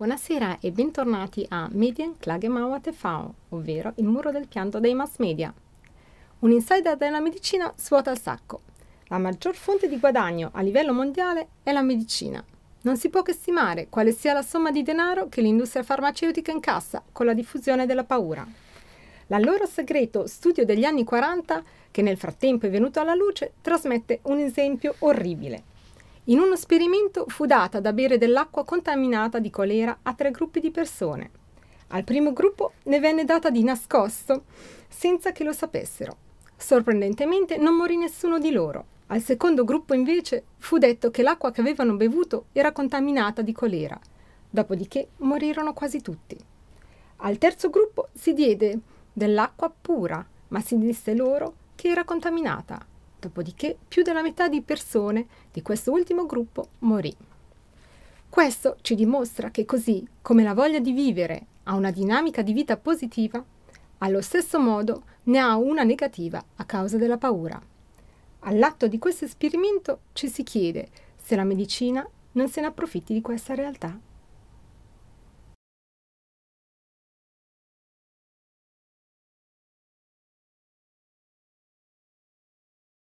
Buonasera e bentornati a Medien Klagemauer TV, ovvero il muro del pianto dei mass media. Un insider della medicina svuota il sacco. La maggior fonte di guadagno a livello mondiale è la medicina. Non si può che stimare quale sia la somma di denaro che l'industria farmaceutica incassa con la diffusione della paura. L'allora segreto studio degli anni 40, che nel frattempo è venuto alla luce, trasmette un esempio orribile. In uno esperimento fu data da bere dell'acqua contaminata di colera a tre gruppi di persone. Al primo gruppo ne venne data di nascosto, senza che lo sapessero. Sorprendentemente non morì nessuno di loro. Al secondo gruppo invece fu detto che l'acqua che avevano bevuto era contaminata di colera. Dopodiché morirono quasi tutti. Al terzo gruppo si diede dell'acqua pura, ma si disse loro che era contaminata dopodiché più della metà di persone di quest'ultimo gruppo morì. Questo ci dimostra che così come la voglia di vivere ha una dinamica di vita positiva, allo stesso modo ne ha una negativa a causa della paura. All'atto di questo esperimento ci si chiede se la medicina non se ne approfitti di questa realtà.